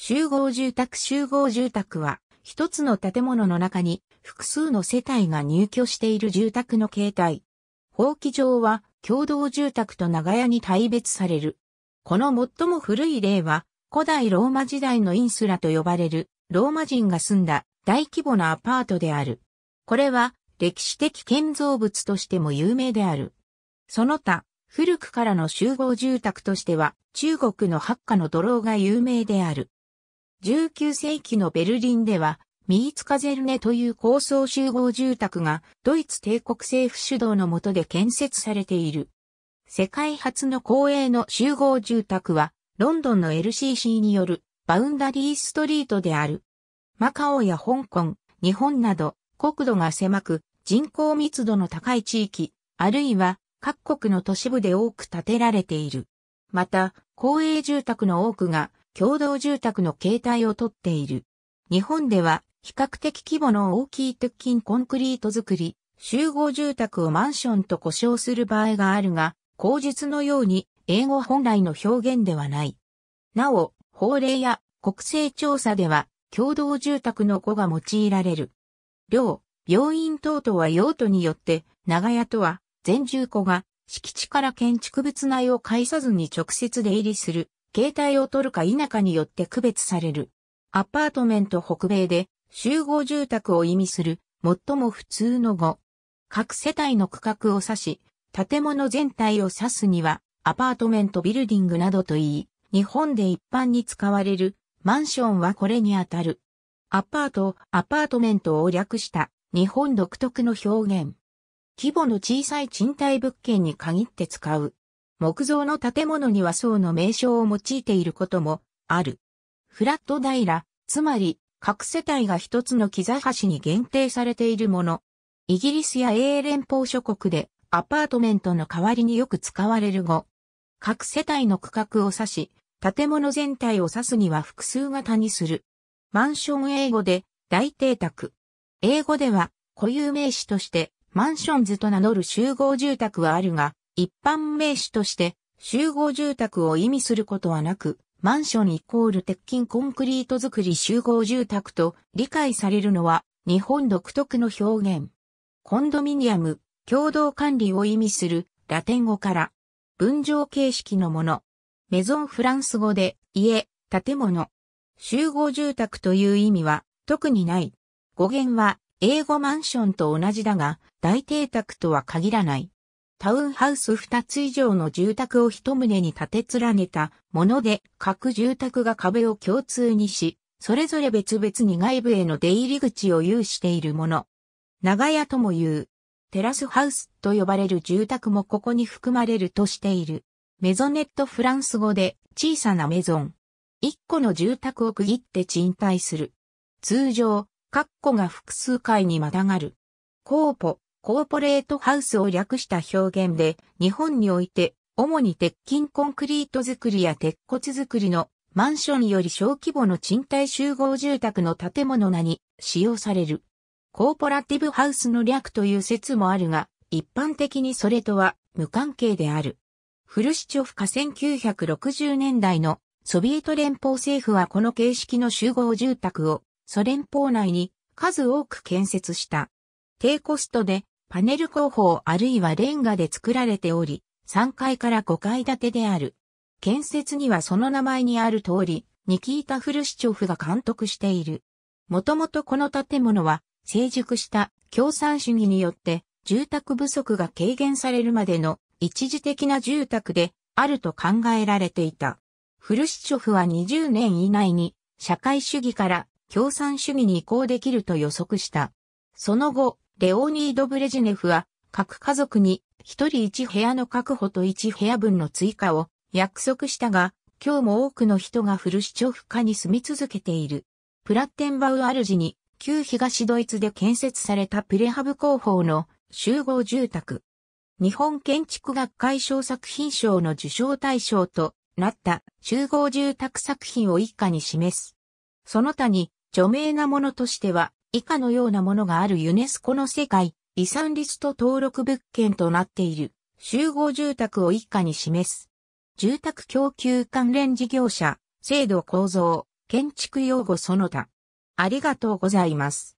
集合住宅集合住宅は、一つの建物の中に複数の世帯が入居している住宅の形態。法規上は共同住宅と長屋に大別される。この最も古い例は、古代ローマ時代のインスラと呼ばれるローマ人が住んだ大規模なアパートである。これは歴史的建造物としても有名である。その他、古くからの集合住宅としては中国の八家の泥が有名である。19世紀のベルリンでは、ミーツカゼルネという高層集合住宅がドイツ帝国政府主導の下で建設されている。世界初の公営の集合住宅はロンドンの LCC によるバウンダリーストリートである。マカオや香港、日本など国土が狭く人口密度の高い地域、あるいは各国の都市部で多く建てられている。また、公営住宅の多くが共同住宅の形態をとっている。日本では比較的規模の大きい鉄筋コンクリート作り、集合住宅をマンションと呼称する場合があるが、口述のように英語本来の表現ではない。なお、法令や国勢調査では共同住宅の語が用いられる。寮、病院等とは用途によって、長屋とは全住戸が敷地から建築物内を介さずに直接出入りする携帯を取るか否かによって区別される。アパートメント北米で集合住宅を意味する最も普通の語。各世帯の区画を指し、建物全体を指すにはアパートメントビルディングなどと言い、日本で一般に使われるマンションはこれにあたる。アパート、アパートメントを略した日本独特の表現。規模の小さい賃貸物件に限って使う木造の建物には層の名称を用いていることもある。フラット平、つまり各世帯が一つの木座橋に限定されているもの。イギリスや英連邦諸国でアパートメントの代わりによく使われる語。各世帯の区画を指し、建物全体を指すには複数型にする。マンション英語で大邸宅。英語では固有名詞としてマンションズと名乗る集合住宅はあるが、一般名詞として集合住宅を意味することはなく、マンションイコール鉄筋コンクリート作り集合住宅と理解されるのは日本独特の表現。コンドミニアム、共同管理を意味するラテン語から分譲形式のもの。メゾンフランス語で家、建物。集合住宅という意味は特にない。語源は英語マンションと同じだが大邸宅とは限らない。タウンハウス2つ以上の住宅を一棟に建て連ねたもので、各住宅が壁を共通にし、それぞれ別々に外部への出入り口を有しているもの。長屋とも言う。テラスハウスと呼ばれる住宅もここに含まれるとしている。メゾネットフランス語で小さなメゾン。一個の住宅を区切って賃貸する。通常、括弧が複数回にまたがる。コーポ、コーポレートハウスを略した表現で、日本において、主に鉄筋コンクリート作りや鉄骨作りのマンションより小規模の賃貸集合住宅の建物名に使用される。コーポラティブハウスの略という説もあるが、一般的にそれとは無関係である。フルシチョフ化1960年代のソビエト連邦政府はこの形式の集合住宅をソ連邦内に数多く建設した。低コストでパネル工法あるいはレンガで作られており、3階から5階建てである。建設にはその名前にある通り、ニキータ・フルシチョフが監督している。もともとこの建物は成熟した共産主義によって住宅不足が軽減されるまでの一時的な住宅であると考えられていた。フルシチョフは20年以内に社会主義から共産主義に移行できると予測した。その後、レオニード・ブレジネフは、各家族に一人一部屋の確保と一部屋分の追加を約束したが、今日も多くの人がフルシチョフ化に住み続けている。プラッテンバウアルジに、旧東ドイツで建設されたプレハブ工法の集合住宅。日本建築学会賞作品賞の受賞対象となった集合住宅作品を以下に示す。その他に著名なものとしては、以下のようなものがあるユネスコの世界遺産リスト登録物件となっている集合住宅を以下に示す。住宅供給関連事業者、制度構造、建築用語その他。ありがとうございます。